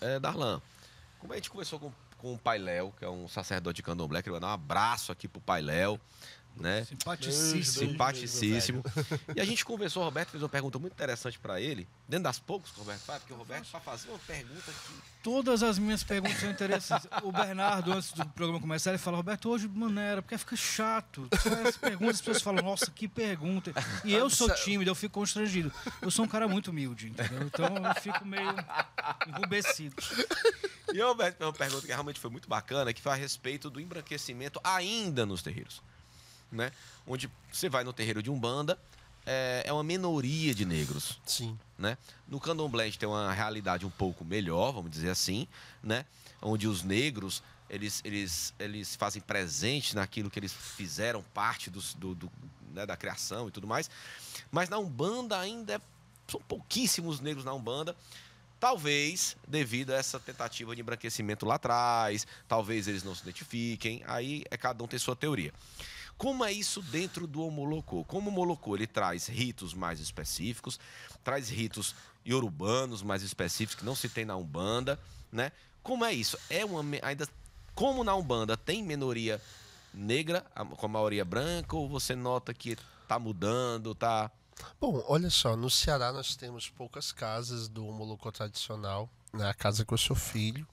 é, Darlan, como a gente começou com, com o Pai Léo, que é um sacerdote de candomblé, queria dar um abraço aqui pro Pai Léo né? Simpaticíssimo. Simpaticíssimo. E a gente conversou, o Roberto fez uma pergunta muito interessante para ele, dentro das poucas que o Roberto faz, porque o Roberto para fazer uma pergunta Todas as minhas perguntas são interessantes. O Bernardo, antes do programa começar, ele fala, Roberto, hoje, maneira, porque fica chato. As perguntas, as pessoas falam, nossa, que pergunta. E eu sou tímido, eu fico constrangido. Eu sou um cara muito humilde, entendeu? Então eu fico meio enrubescido. E o Roberto, uma pergunta que realmente foi muito bacana, que foi a respeito do embranquecimento ainda nos terreiros né? Onde você vai no terreiro de Umbanda, é, é uma minoria de negros. Sim. Né? No candomblé a gente tem uma realidade um pouco melhor, vamos dizer assim, né? Onde os negros eles, eles, eles fazem presente naquilo que eles fizeram parte dos, do, do né, da criação e tudo mais. Mas na Umbanda ainda é, são pouquíssimos negros na Umbanda. Talvez devido a essa tentativa de embranquecimento lá atrás, talvez eles não se identifiquem, aí é cada um tem sua teoria. Como é isso dentro do Omolocô? Como o Omolocô ele traz ritos mais específicos, traz ritos iorubanos mais específicos que não se tem na Umbanda, né? Como é isso? É uma ainda como na Umbanda tem minoria negra com a maioria branca ou você nota que tá mudando, tá Bom, olha só, no Ceará nós temos poucas casas do homolocô tradicional, né? a casa com o seu filho.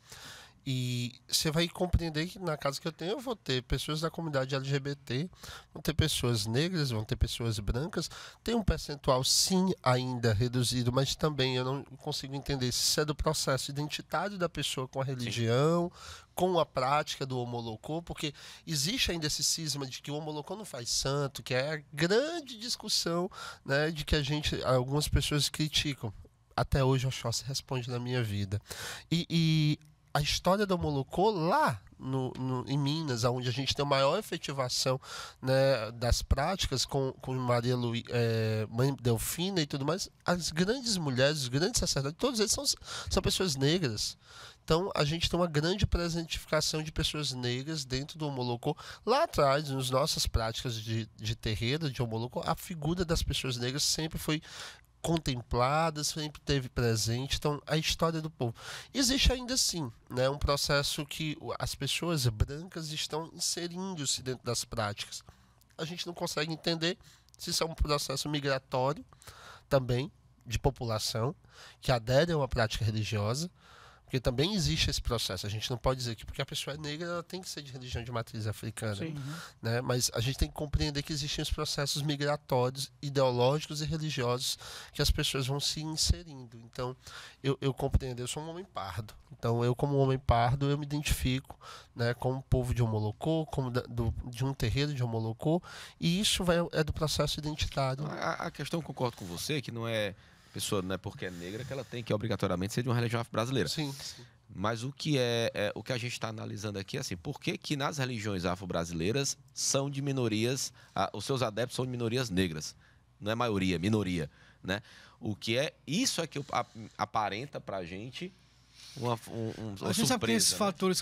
E você vai compreender que na casa que eu tenho eu vou ter pessoas da comunidade LGBT, vão ter pessoas negras, vão ter pessoas brancas. Tem um percentual, sim, ainda reduzido, mas também eu não consigo entender se isso é do processo identitário da pessoa com a religião, sim. com a prática do homolocô, porque existe ainda esse cisma de que o homolocô não faz santo, que é a grande discussão né, de que a gente, algumas pessoas criticam. Até hoje, a se responde na minha vida. e, e a história do Molocô lá no, no, em Minas, onde a gente tem a maior efetivação né, das práticas com, com Maria Lu, é, Mãe Delfina e tudo mais, as grandes mulheres, os grandes sacerdotes, todos eles são, são pessoas negras. Então a gente tem uma grande presentificação de pessoas negras dentro do Homolocô. Lá atrás, nas nossas práticas de, de terreiro, de Homolocô, a figura das pessoas negras sempre foi contemplada, sempre teve presente. Então, a história do povo. Existe ainda assim né, um processo que as pessoas brancas estão inserindo-se dentro das práticas. A gente não consegue entender se isso é um processo migratório também, de população, que adere a uma prática religiosa, porque também existe esse processo. A gente não pode dizer que porque a pessoa é negra, ela tem que ser de religião de matriz africana. Sim. Uhum. Né? Mas a gente tem que compreender que existem os processos migratórios, ideológicos e religiosos que as pessoas vão se inserindo. Então, eu, eu compreendo, eu sou um homem pardo. Então, eu, como homem pardo, eu me identifico né, como povo de Homolocô, como da, do, de um terreiro de Homolocô. E isso vai, é do processo identitário. A, a questão, concordo com você, que não é pessoa, não é porque é negra que ela tem que obrigatoriamente ser de uma religião afro brasileira. Sim. sim. Mas o que é, é, o que a gente está analisando aqui é assim, por que, que nas religiões afro-brasileiras são de minorias, a, os seus adeptos são de minorias negras? Não é maioria, minoria, né? O que é isso é que aparenta para a gente uma, um, uma a gente surpresa, sabe que tem esses né? fatores,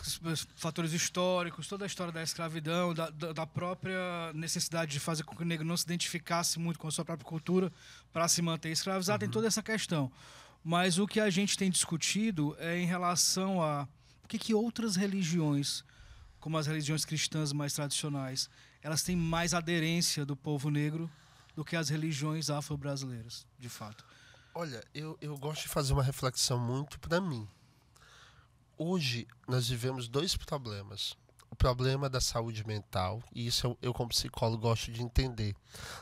fatores históricos, toda a história da escravidão, da, da, da, própria necessidade de fazer com que o negro não se identificasse muito com a sua própria cultura para se manter escravizado, uhum. tem toda essa questão. Mas o que a gente tem discutido é em relação a por que, que outras religiões, como as religiões cristãs mais tradicionais, elas têm mais aderência do povo negro do que as religiões afro-brasileiras, de fato. Olha, eu, eu gosto de fazer uma reflexão muito para mim hoje nós vivemos dois problemas. O problema da saúde mental, e isso eu, eu como psicólogo gosto de entender.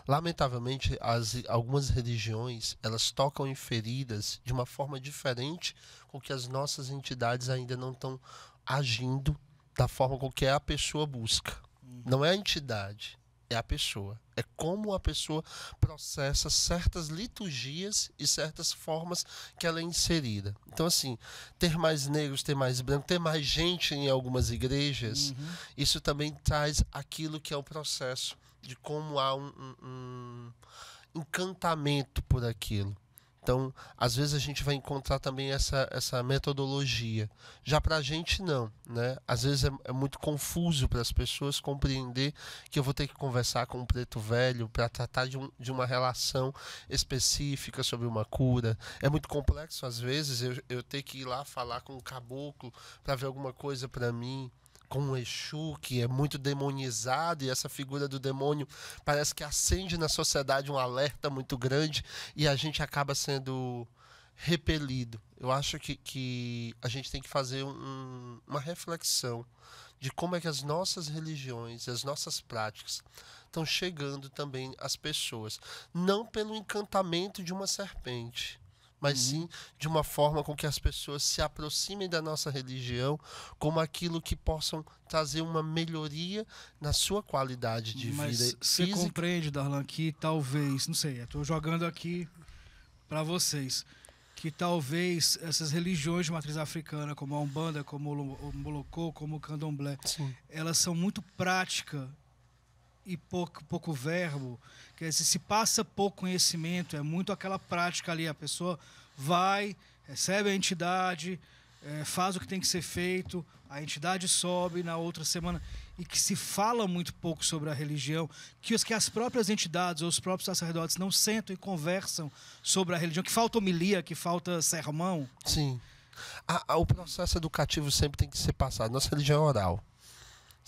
Lamentavelmente, as, algumas religiões, elas tocam em feridas de uma forma diferente com que as nossas entidades ainda não estão agindo da forma com que a pessoa busca. Uhum. Não é a entidade, é a pessoa é como a pessoa processa certas liturgias e certas formas que ela é inserida. Então, assim, ter mais negros, ter mais branco, ter mais gente em algumas igrejas, uhum. isso também traz aquilo que é o processo de como há um, um, um encantamento por aquilo. Então, às vezes a gente vai encontrar também essa, essa metodologia. Já para a gente, não. Né? Às vezes é, é muito confuso para as pessoas compreender que eu vou ter que conversar com um preto velho para tratar de, um, de uma relação específica sobre uma cura. É muito complexo, às vezes, eu, eu ter que ir lá falar com um caboclo para ver alguma coisa para mim com o Exu, que é muito demonizado, e essa figura do demônio parece que acende na sociedade um alerta muito grande e a gente acaba sendo repelido. Eu acho que, que a gente tem que fazer um, uma reflexão de como é que as nossas religiões, as nossas práticas estão chegando também às pessoas. Não pelo encantamento de uma serpente, mas uhum. sim de uma forma com que as pessoas se aproximem da nossa religião como aquilo que possam trazer uma melhoria na sua qualidade de mas vida. você compreende, Darlan, que talvez, não sei, estou jogando aqui para vocês, que talvez essas religiões de matriz africana, como a Umbanda, como o Molocô, como o Candomblé, sim. elas são muito práticas e pouco, pouco verbo. Quer dizer, se passa pouco conhecimento, é muito aquela prática ali. A pessoa vai, recebe a entidade, é, faz o que tem que ser feito, a entidade sobe na outra semana. E que se fala muito pouco sobre a religião, que, os, que as próprias entidades ou os próprios sacerdotes não sentam e conversam sobre a religião, que falta homilia, que falta sermão. Sim. A, a, o processo educativo sempre tem que ser passado. Nossa religião é oral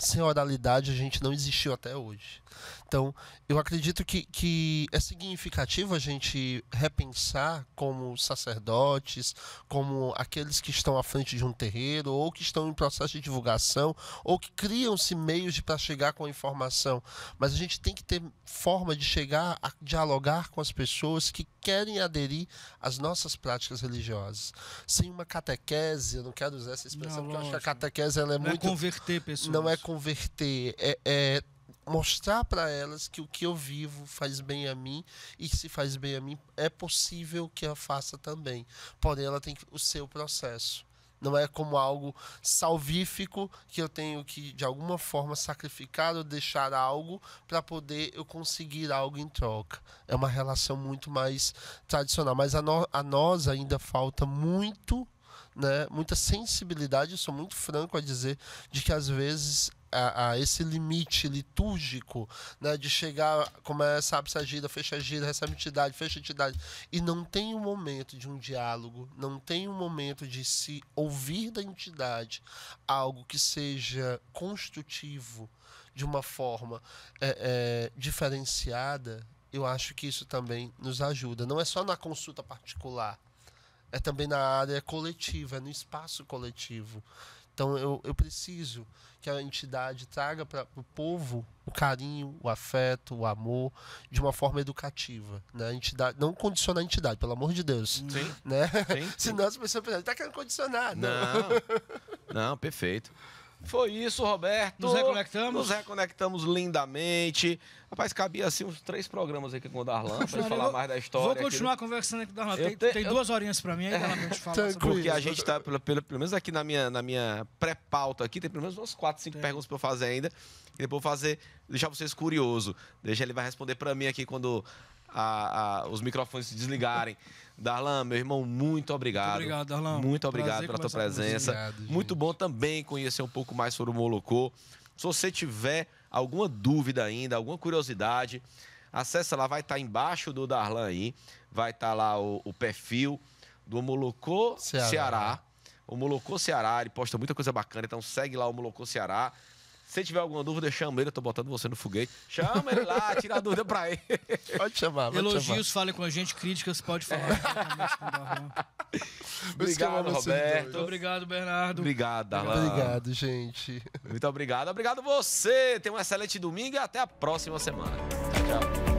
sem oralidade a gente não existiu até hoje. Então, eu acredito que, que é significativo a gente repensar como sacerdotes, como aqueles que estão à frente de um terreiro, ou que estão em processo de divulgação, ou que criam-se meios para chegar com a informação. Mas a gente tem que ter forma de chegar a dialogar com as pessoas que querem aderir às nossas práticas religiosas. Sem uma catequese, eu não quero usar essa expressão, não, porque eu acho que a catequese ela é não é muito. Não é converter pessoas. Não é converter, é, é mostrar para elas que o que eu vivo faz bem a mim e que se faz bem a mim é possível que ela faça também. Porém, ela tem o seu processo. Não é como algo salvífico que eu tenho que, de alguma forma, sacrificar ou deixar algo para poder eu conseguir algo em troca. É uma relação muito mais tradicional. Mas a, no, a nós ainda falta muito né, muita sensibilidade, eu sou muito franco a dizer, de que às vezes a, a, esse limite litúrgico né, de chegar, começa, abre a gira, fecha a gira, recebe entidade, fecha a entidade. E não tem um momento de um diálogo, não tem um momento de se ouvir da entidade algo que seja construtivo de uma forma é, é, diferenciada. Eu acho que isso também nos ajuda. Não é só na consulta particular, é também na área coletiva, é no espaço coletivo. Então eu, eu preciso que a entidade traga para o povo o carinho, o afeto, o amor de uma forma educativa, né? A entidade não condiciona a entidade, pelo amor de Deus, sim, né? Sim, sim. Senão as pessoas pensam, tá querendo condicionar, não. Não, não perfeito. Foi isso, Roberto. Nos reconectamos. Nos reconectamos lindamente. Rapaz, cabia assim uns três programas aqui com o Darlan pra falar mais da história. Vou né? continuar aquilo. conversando aqui com o Darlan. Tem, te, tem eu... duas horinhas pra mim aí, Darlan, pra gente falar. É, porque a gente tá, pelo, pelo, pelo menos aqui na minha, na minha pré-pauta aqui, tem pelo menos umas quatro, cinco tem. perguntas pra eu fazer ainda. E depois fazer, deixar vocês curiosos. Deixa ele vai responder pra mim aqui quando a, a, os microfones se desligarem. Darlan, meu irmão, muito obrigado. Muito obrigado, Darlan. Muito obrigado pela tua presença. Obrigado, muito bom também conhecer um pouco mais sobre o Molocô. Se você tiver alguma dúvida ainda, alguma curiosidade, acessa lá, vai estar tá embaixo do Darlan aí, vai estar tá lá o, o perfil do Molocô Ceará. Ceará. O Molocô Ceará, ele posta muita coisa bacana, então segue lá o Molocô Ceará. Se tiver alguma dúvida, chama ele. Eu tô botando você no foguete. Chama ele lá, tira a dúvida pra ele. Pode chamar, pode Elogios, chamar. fale com a gente. Críticas, pode falar. É. obrigado, Roberto. obrigado, Bernardo. Obrigado, Darlan. Obrigado, gente. Muito obrigado. Obrigado você. Tenha um excelente domingo e até a próxima semana. Tchau, tchau.